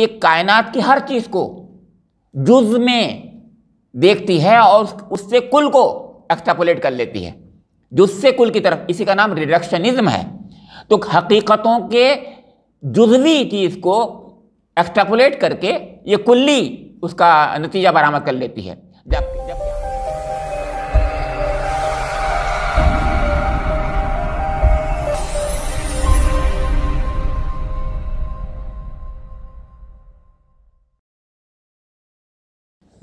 कि कायनात की हर चीज़ को जुज में देखती है और उससे कुल को एक्सट्रापोलेट कर लेती है जुज से कुल की तरफ इसी का नाम रिडक्शनिज्म है तो हकीकतों के जुजवी चीज़ को एक्सट्रापोलेट करके ये कुल्ली उसका नतीजा बरामद कर लेती है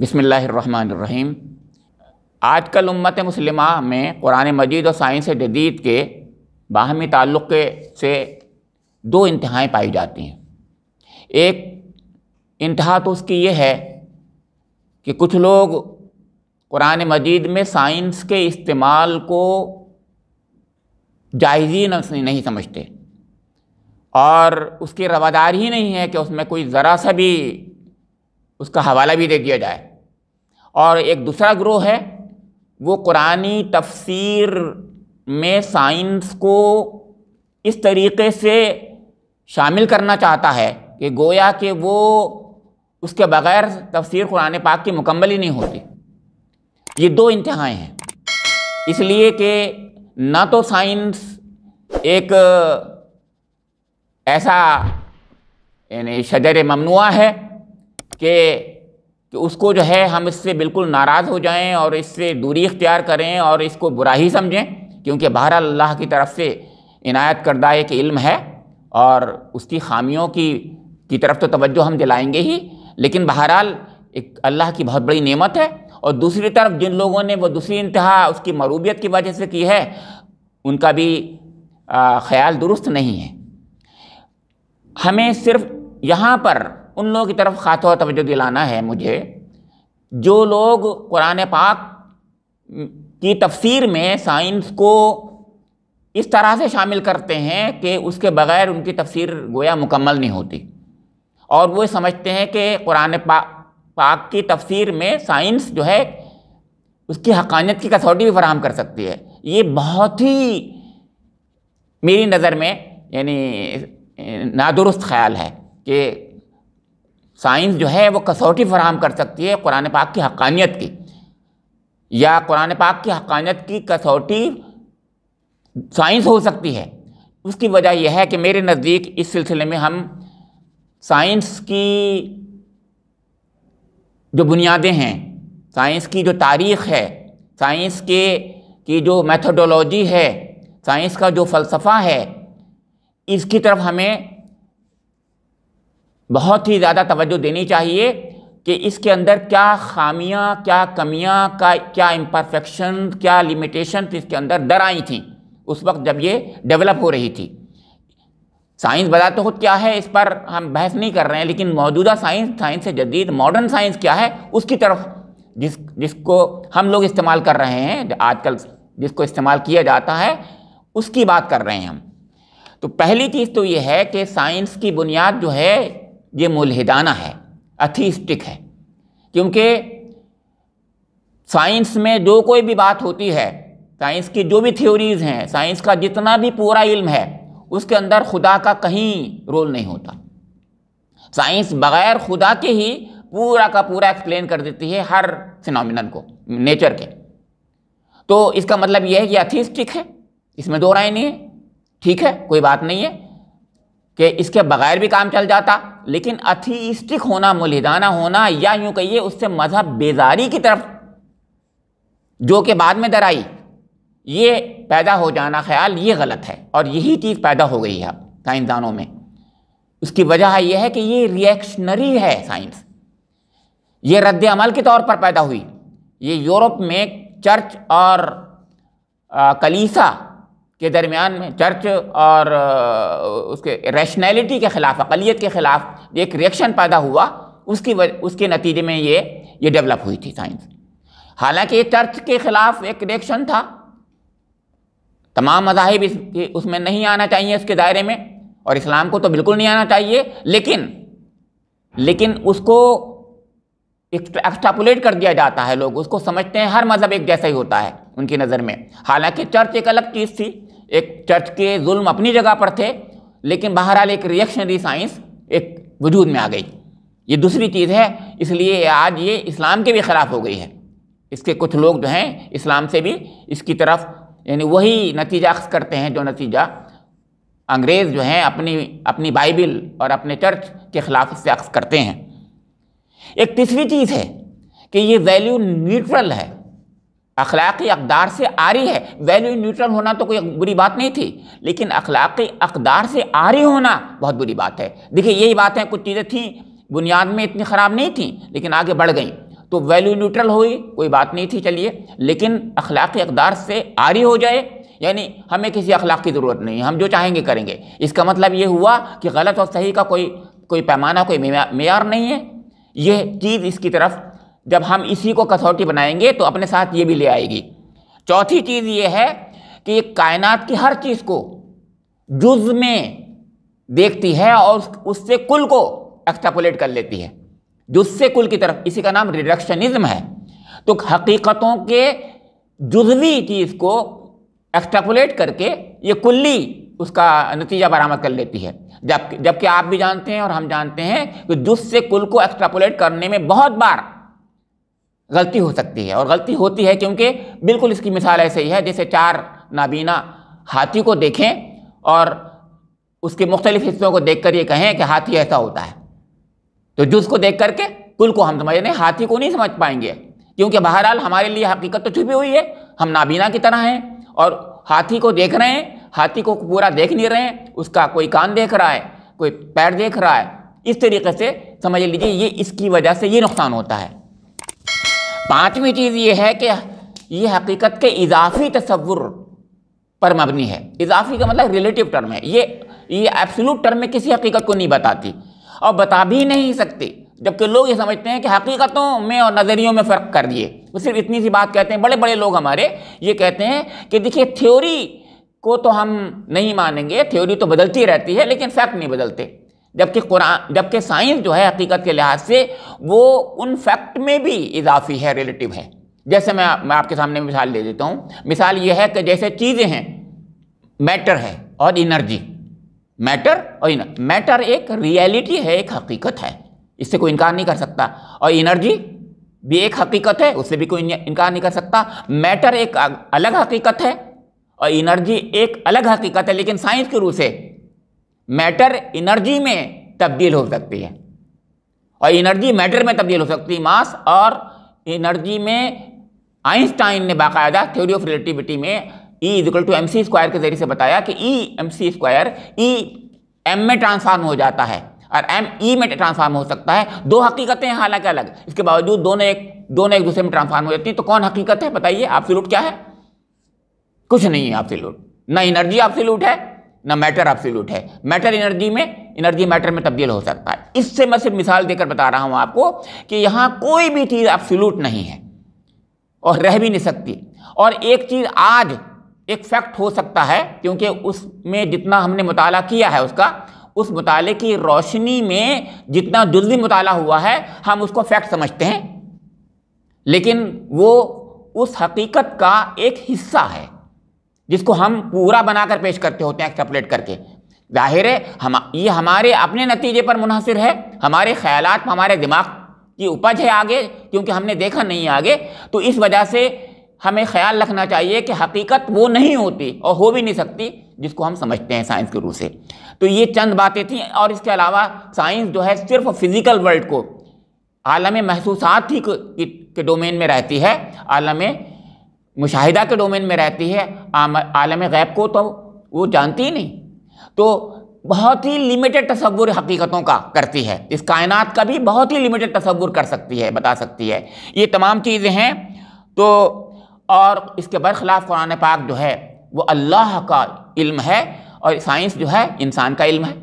बसमीम कल उम्मत मुसलिमा में कुरान मजीद और साइंस जदीद के बाहमी ताल्लुक़ के से दो इंतहाएँ पाई जाती हैं एक इंतहा तो उसकी ये है कि कुछ लोग कुरान मजीद में साइंस के इस्तेमाल को जायज़ी नहीं समझते और उसकी रवादार ही नहीं है कि उसमें कोई ज़रा सा भी उसका हवाला भी दे दिया जाए और एक दूसरा ग्रोह है वो कुरानी तफसीर में साइंस को इस तरीके से शामिल करना चाहता है कि गोया कि वो उसके बग़ैर तफसीर कुरान पाक की मुकम्मल ही नहीं होती ये दो इंतहाएँ हैं इसलिए कि ना तो साइंस एक ऐसा यानी शजर ममनुआ है कि कि उसको जो है हम इससे बिल्कुल नाराज़ हो जाएं और इससे दूरी इख्तियार करें और इसको बुरा ही समझें क्योंकि बहरहाल अल्लाह की तरफ से इनायत करदा एक इल्म है और उसकी खामियों की की तरफ तो तवज्जो हम दिलाएंगे ही लेकिन बहरहाल एक अल्लाह की बहुत बड़ी नेमत है और दूसरी तरफ जिन लोगों ने वो दूसरी इंतहा उसकी मरूबियत की वजह से की है उनका भी ख्याल दुरुस्त नहीं है हमें सिर्फ यहाँ पर उन लोगों की तरफ खातवा तवज्जो दिलाना है मुझे जो लोग कुरान पाक की तफसीर में साइंस को इस तरह से शामिल करते हैं कि उसके बगैर उनकी तफसीर गोया मुकम्मल नहीं होती और वो समझते हैं कि कुरान पा, पाक की तफसीर में साइंस जो है उसकी हकानियत की कसौटी भी फराहम कर सकती है ये बहुत ही मेरी नज़र में यानी नादुरुस्त ख्याल है कि साइंस जो है वो कसौटी फराम कर सकती है कुरान पाक की हकानियत की या कुरान पाक की हकानियत की कसौटी साइंस हो सकती है उसकी वजह यह है कि मेरे नज़दीक इस सिलसिले में हम साइंस की जो बुनियादें हैं साइंस की जो तारीख़ है साइंस के की जो मैथडोलॉजी है साइंस का जो फ़लसफ़ा है इसकी तरफ हमें बहुत ही ज़्यादा तवज्जो देनी चाहिए कि इसके अंदर क्या खामियां क्या कमियां का क्या इम्परफेक्शन क्या लिमिटेशन इसके अंदर दर आई थी उस वक्त जब ये डेवलप हो रही थी साइंस बता तो खुद क्या है इस पर हम बहस नहीं कर रहे हैं लेकिन मौजूदा साइंस साइंस से जदीद मॉडर्न साइंस क्या है उसकी तरफ जिस जिसको हम लोग इस्तेमाल कर रहे हैं आजकल जिसको इस्तेमाल किया जाता है उसकी बात कर रहे हैं हम तो पहली चीज़ तो ये है कि साइंस की बुनियाद जो है ये मुलहिदाना है अथीस्टिक है क्योंकि साइंस में जो कोई भी बात होती है साइंस की जो भी थ्योरीज़ हैं साइंस का जितना भी पूरा इल्म है उसके अंदर खुदा का कहीं रोल नहीं होता साइंस बग़ैर खुदा के ही पूरा का पूरा एक्सप्लेन कर देती है हर फिनोमिनन को नेचर के तो इसका मतलब यह है कि अथीस्टिक है इसमें दो राय नहीं है ठीक है कोई बात नहीं है कि इसके बग़ैर भी काम चल जाता लेकिन अथीस्टिक होना मुलिदाना होना या यूँ कहिए उससे मज़हब बेजारी की तरफ जो कि बाद में आई ये पैदा हो जाना ख्याल ये गलत है और यही चीज़ पैदा हो गई है साइंसदानों में उसकी वजह यह है कि ये रिएक्शनरी है साइंस ये रद्द अमल के तौर पर पैदा हुई ये यूरोप में चर्च और आ, कलीसा के दरमियान में चर्च और उसके रैशनैलिटी के ख़िलाफ़ अकलीत के ख़िलाफ़ एक रिएक्शन पैदा हुआ उसकी उसके नतीजे में ये ये डेवलप हुई थी साइंस हालांकि ये चर्च के ख़िलाफ़ एक रिएक्शन था तमाम मजाहब इस उसमें नहीं आना चाहिए उसके दायरे में और इस्लाम को तो बिल्कुल नहीं आना चाहिए लेकिन लेकिन उसको एक्स्ट्रापुलेट कर दिया जाता है लोग उसको समझते हैं हर मज़हब एक जैसा ही होता है उनकी नज़र में हालांकि चर्च एक अलग चीज़ थी एक चर्च के जुल्म अपनी जगह पर थे लेकिन बहरहाल एक रिएक्शनरी साइंस एक वजूद में आ गई ये दूसरी चीज़ है इसलिए आज ये इस्लाम के भी ख़िलाफ़ हो गई है इसके कुछ लोग जो हैं इस्लाम से भी इसकी तरफ यानी वही नतीजा अक्स करते हैं जो नतीजा अंग्रेज़ जो हैं अपनी अपनी बाइबिल और अपने चर्च के ख़िलाफ़ इससे अक्स करते हैं एक तीसरी चीज़ है कि ये वैल्यू न्यूट्रल है अखलाकी अकदार से रही है वैल्यू न्यूट्रल होना तो कोई बुरी बात नहीं थी लेकिन अखलाकी अकदार से रही होना बहुत बुरी बात है देखिए यही बातें कुछ चीज़ें थी बुनियाद में इतनी ख़राब नहीं थी लेकिन आगे बढ़ गई तो वैल्यू न्यूट्रल हुई कोई बात नहीं थी चलिए लेकिन अखलाकी अकदार से रही हो जाए यानी हमें किसी अखलाक की ज़रूरत नहीं है हम जो चाहेंगे करेंगे इसका मतलब ये हुआ कि गलत और सही का कोई कोई पैमाना कोई मैार नहीं है यह चीज़ इसकी तरफ जब हम इसी को कसौटी बनाएंगे तो अपने साथ ये भी ले आएगी चौथी चीज़ ये है कि ये कायनात की हर चीज़ को जुज में देखती है और उससे कुल को एक्स्ट्रापोलेट कर लेती है जुज से कुल की तरफ इसी का नाम रिडक्शनिज्म है तो हकीकतों के जुजवी चीज़ को एक्स्ट्रापोलेट करके ये कुल्ली उसका नतीजा बरामद कर लेती है जब जबकि आप भी जानते हैं और हम जानते हैं कि जुज से कुल को एक्स्ट्रापोलेट करने में बहुत बार गलती हो सकती है और गलती होती है क्योंकि बिल्कुल इसकी मिसाल ऐसे ही है जैसे चार नाबीना हाथी को देखें और उसके मुख्तलिफ हिस्सों को देख कर ये कहें कि हाथी ऐसा होता है तो जुज को देख करके कुल को हम समझ हैं हाथी को नहीं समझ पाएंगे क्योंकि बहरहाल हमारे लिए हकीकत तो छुपी हुई है हम नाबीना की तरह हैं और हाथी को देख रहे हैं हाथी को पूरा देख नहीं रहे हैं उसका कोई कान देख रहा है कोई पैर देख रहा है इस तरीके से समझ लीजिए ये इसकी वजह से ये नुकसान होता है पाँचवीं चीज़ ये है कि ये हकीकत के इजाफी तस्वुर पर मबनी है इजाफी का मतलब रिलेटिव टर्म है ये ये एब्सोलूट टर्म में किसी हकीकत को नहीं बताती और बता भी नहीं सकती जबकि लोग ये समझते हैं कि हकीकतों में और नज़रियों में फ़र्क कर दिए वो सिर्फ इतनी सी बात कहते हैं बड़े बड़े लोग हमारे ये कहते हैं कि देखिए थ्योरी को तो हम नहीं मानेंगे थ्योरी तो बदलती रहती है लेकिन फैक्ट नहीं बदलते जबकि कुरान जबकि साइंस जो है हकीकत के लिहाज से वो उन फैक्ट में भी इजाफी है रिलेटिव है जैसे मैं मैं आपके सामने मिसाल दे देता हूँ मिसाल ये है कि जैसे चीज़ें हैं मैटर है और इनर्जी मैटर और इनर्जी मैटर एक रियलिटी है एक हकीकत है इससे कोई इनकार नहीं कर सकता और इनर्जी भी एक हकीकत है उससे भी कोई इनकार नहीं कर सकता मैटर एक अलग हकीकत है और इनर्जी एक अलग हकीकत है लेकिन साइंस के रूप से मैटर एनर्जी में तब्दील हो सकती है और एनर्जी मैटर में तब्दील हो सकती है मास और एनर्जी में आइंस्टाइन ने बाकायदा थ्योरी ऑफ रिलेटिविटी में E equal to M C square के जरिए से बताया कि E M C square E M में ट्रांसफार्म हो जाता है और एम ई e में ट्रांसफार्म हो सकता है दो हकीकतें हैं हालांकि अलग इसके बावजूद दोनों एक दोनों एक दूसरे में ट्रांसफार्म हो जाती हैं तो कौन हकीकत है बताइए आपसे लूट क्या है कुछ नहीं है आपसे लूट ना एनर्जी आपसे लूट है ना मैटर एब्सोल्यूट है मैटर एनर्जी में एनर्जी मैटर में तब्दील हो सकता है इससे मैं सिर्फ मिसाल देकर बता रहा हूँ आपको कि यहाँ कोई भी चीज़ एब्सोल्यूट नहीं है और रह भी नहीं सकती और एक चीज़ आज एक फैक्ट हो सकता है क्योंकि उसमें जितना हमने मुताला किया है उसका उस मुताले की रोशनी में जितना जुजवी मुताला हुआ है हम उसको फैक्ट समझते हैं लेकिन वो उस हकीकत का एक हिस्सा है जिसको हम पूरा बनाकर पेश करते होते हैं एक्सट्रपलेट करके जाहिर है हम ये हमारे अपने नतीजे पर मुनहसर है हमारे ख्याल हमारे दिमाग की उपज है आगे क्योंकि हमने देखा नहीं आगे तो इस वजह से हमें ख्याल रखना चाहिए कि हकीकत वो नहीं होती और हो भी नहीं सकती जिसको हम समझते हैं साइंस के रूप से तो ये चंद बातें थी और इसके अलावा साइंस जो है सिर्फ फिज़िकल वर्ल्ड को आलम महसूसात ही के डोमेन में रहती है आलम मुशाहिदा के डोमेन में रहती है आलम गैब को तो वो जानती ही नहीं तो बहुत ही लिमिटेड तस्वुर हकीकतों का करती है इस कायनात का भी बहुत ही लिमिटेड तस्वुर कर सकती है बता सकती है ये तमाम चीज़ें हैं तो और इसके बरखिलाफ़ कुरान पाक जो है वो अल्लाह का इल्म है और साइंस जो है इंसान का इल्म है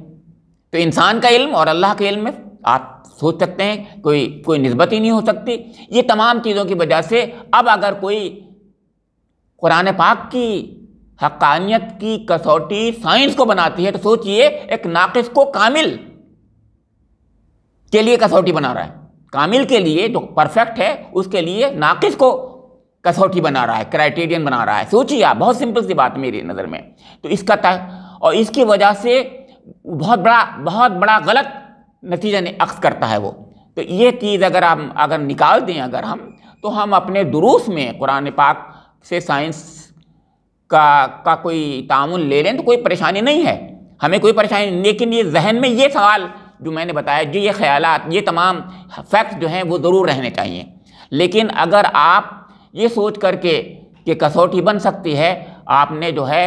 तो इंसान का इल्म और अल्लाह के इल्म में आप सोच सकते हैं कोई कोई नस्बत ही नहीं हो सकती ये तमाम चीज़ों की वजह से अब अगर कोई कुरान पाक की हकानियत की कसौटी साइंस को बनाती है तो सोचिए एक नाकिस को कामिल के लिए कसौटी बना रहा है कामिल के लिए जो परफेक्ट है उसके लिए नाकिस को कसौटी बना रहा है क्राइटेरियन बना रहा है सोचिए आप बहुत सिंपल सी बात मेरी नज़र में तो इसका तय और इसकी वजह से बहुत बड़ा बहुत बड़ा गलत नतीजा अक्स करता है वो तो ये चीज़ अगर हम अगर निकाल दें अगर हम तो हम अपने दुरूस में कुरान पाक से साइंस का का कोई तान ले लें तो कोई परेशानी नहीं है हमें कोई परेशानी लेकिन ये जहन में ये सवाल जो मैंने बताया जो ये ख्याल ये तमाम फैक्ट्स जो हैं वो ज़रूर रहने चाहिए लेकिन अगर आप ये सोच करके कि कसौटी बन सकती है आपने जो है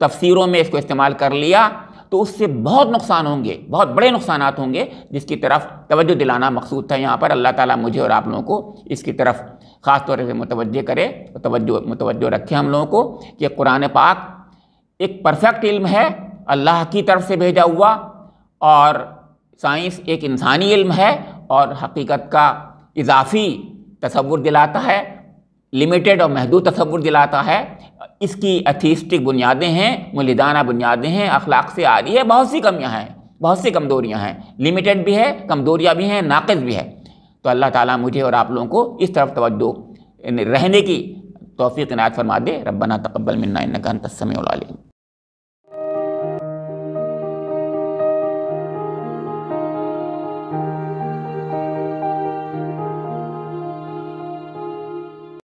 तफसीरों में इसको इस्तेमाल कर लिया तो उससे बहुत नुकसान होंगे बहुत बड़े नुकसान होंगे जिसकी तरफ तवज्जो दिलाना मकसूद था यहाँ पर अल्लाह ताला मुझे और आप लोगों को इसकी तरफ ख़ास तौर पर मुतवजह करें तो तवज्जो रखें हम लोगों को कि कुरान पाक एक परफेक्ट इल्म है अल्लाह की तरफ से भेजा हुआ और साइंस एक इंसानी इल्म है और हकीकत का इजाफी तस्वुर दिलाता है लिमिटेड और महदूद तस्वुर दिलाता है इसकी अथीस्टिक बुनियादें हैं मुलिदाना बुनियादें हैं अखलाक से आ रही है बहुत सी कमियाँ हैं बहुत सी कमजोरियाँ हैं लिमिटेड भी है कमजोरियाँ भी हैं नाकस भी है तो अल्लाह ताला मुझे और आप लोगों को इस तरफ तवज्जो रहने की तोफ़ी नायत फरमा दे रब्बना तकबल मिन्ना इन्नका अंतस्समीउल अलीम